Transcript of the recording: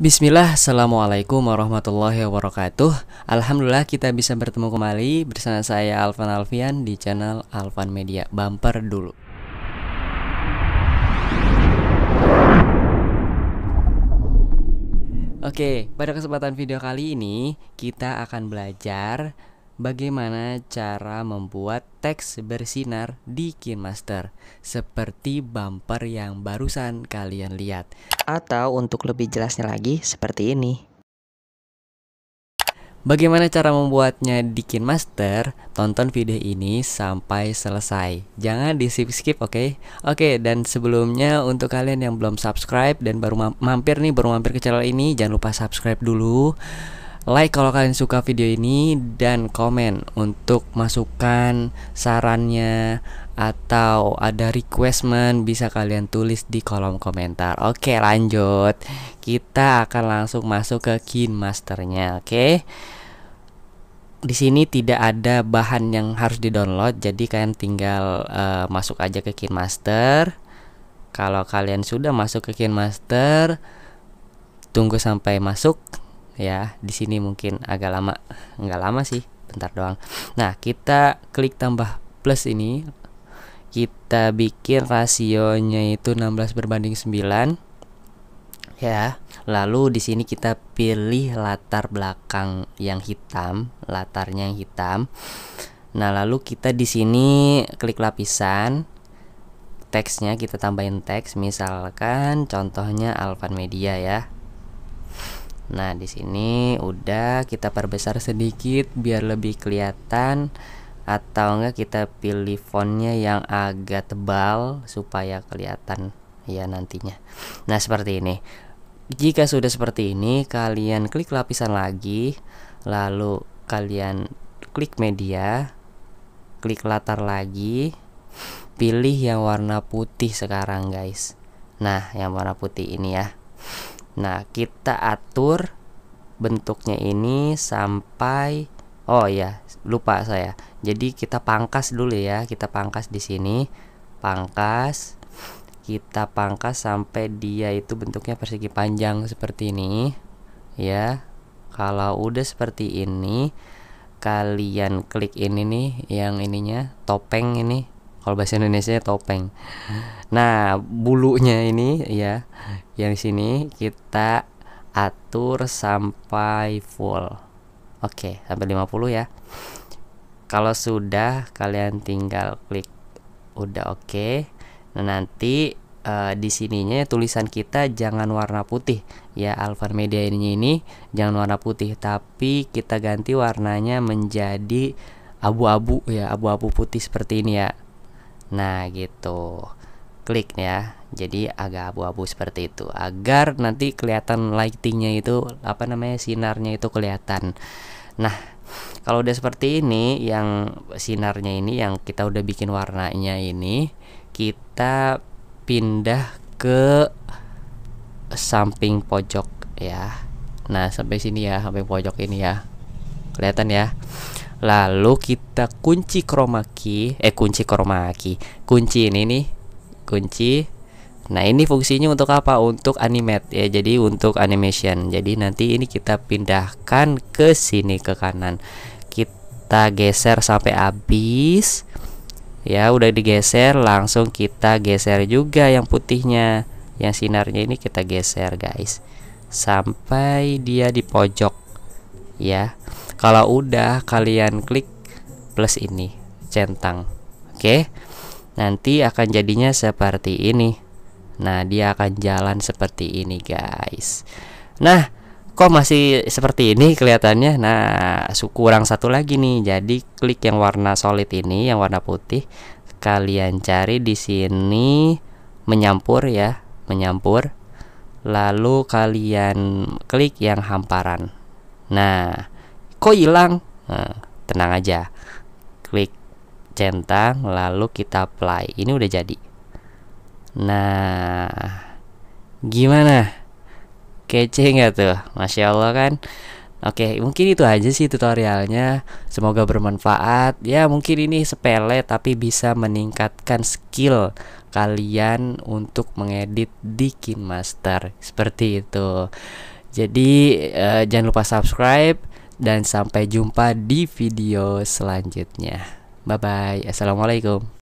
Bismillah, Assalamualaikum warahmatullahi wabarakatuh Alhamdulillah kita bisa bertemu kembali bersama saya Alvan Alfian di channel Alvan Media Bumper dulu Oke, pada kesempatan video kali ini kita akan belajar bagaimana cara membuat teks bersinar di KineMaster seperti bumper yang barusan kalian lihat atau untuk lebih jelasnya lagi seperti ini. Bagaimana cara membuatnya di KineMaster? Tonton video ini sampai selesai. Jangan di skip-skip, oke? Okay? Oke, okay, dan sebelumnya untuk kalian yang belum subscribe dan baru mampir nih, baru mampir ke channel ini, jangan lupa subscribe dulu like kalau kalian suka video ini dan komen untuk masukan sarannya atau ada requestment bisa kalian tulis di kolom komentar. Oke, lanjut. Kita akan langsung masuk ke kin masternya, oke? Di sini tidak ada bahan yang harus di-download, jadi kalian tinggal uh, masuk aja ke kin master. Kalau kalian sudah masuk ke kin master, tunggu sampai masuk ya di sini mungkin agak lama nggak lama sih bentar doang nah kita klik tambah plus ini kita bikin rasionya itu 16 berbanding 9 ya lalu di sini kita pilih latar belakang yang hitam latarnya yang hitam nah lalu kita di sini klik lapisan teksnya kita tambahin teks misalkan contohnya Alvan Media ya Nah, di sini udah kita perbesar sedikit biar lebih kelihatan atau enggak kita pilih fontnya yang agak tebal supaya kelihatan ya nantinya. Nah, seperti ini. Jika sudah seperti ini, kalian klik lapisan lagi, lalu kalian klik media, klik latar lagi, pilih yang warna putih sekarang, guys. Nah, yang warna putih ini ya. Nah, kita atur bentuknya ini sampai oh ya, lupa saya. Jadi kita pangkas dulu ya, kita pangkas di sini. Pangkas. Kita pangkas sampai dia itu bentuknya persegi panjang seperti ini. Ya. Kalau udah seperti ini, kalian klik ini nih yang ininya topeng ini kalau bahasa Indonesia topeng nah bulunya ini ya yang sini kita atur sampai full oke okay, sampai 50 ya kalau sudah kalian tinggal klik udah oke nah nanti uh, di sininya tulisan kita jangan warna putih ya Alpha Media ini ini jangan warna putih tapi kita ganti warnanya menjadi abu-abu ya abu-abu putih seperti ini ya Nah, gitu. Klik ya. Jadi agak abu-abu seperti itu agar nanti kelihatan lightingnya itu apa namanya sinarnya itu kelihatan. Nah, kalau udah seperti ini yang sinarnya ini yang kita udah bikin warnanya ini kita pindah ke samping pojok ya. Nah, sampai sini ya, sampai pojok ini ya. Kelihatan ya lalu kita kunci chroma key eh kunci chroma key kunci ini nih kunci nah ini fungsinya untuk apa untuk animate ya jadi untuk animation jadi nanti ini kita pindahkan ke sini ke kanan kita geser sampai habis ya udah digeser langsung kita geser juga yang putihnya yang sinarnya ini kita geser guys sampai dia di pojok ya kalau udah kalian klik plus ini centang oke nanti akan jadinya seperti ini nah dia akan jalan seperti ini guys nah kok masih seperti ini kelihatannya nah kurang satu lagi nih jadi klik yang warna solid ini yang warna putih kalian cari di sini menyampur ya menyampur lalu kalian klik yang hamparan nah kok hilang nah, tenang aja klik centang lalu kita apply ini udah jadi nah gimana kece nggak tuh masya allah kan Oke, mungkin itu aja sih tutorialnya. Semoga bermanfaat. Ya, mungkin ini sepele tapi bisa meningkatkan skill kalian untuk mengedit di KineMaster. Seperti itu. Jadi, eh, jangan lupa subscribe dan sampai jumpa di video selanjutnya. Bye bye. Assalamualaikum.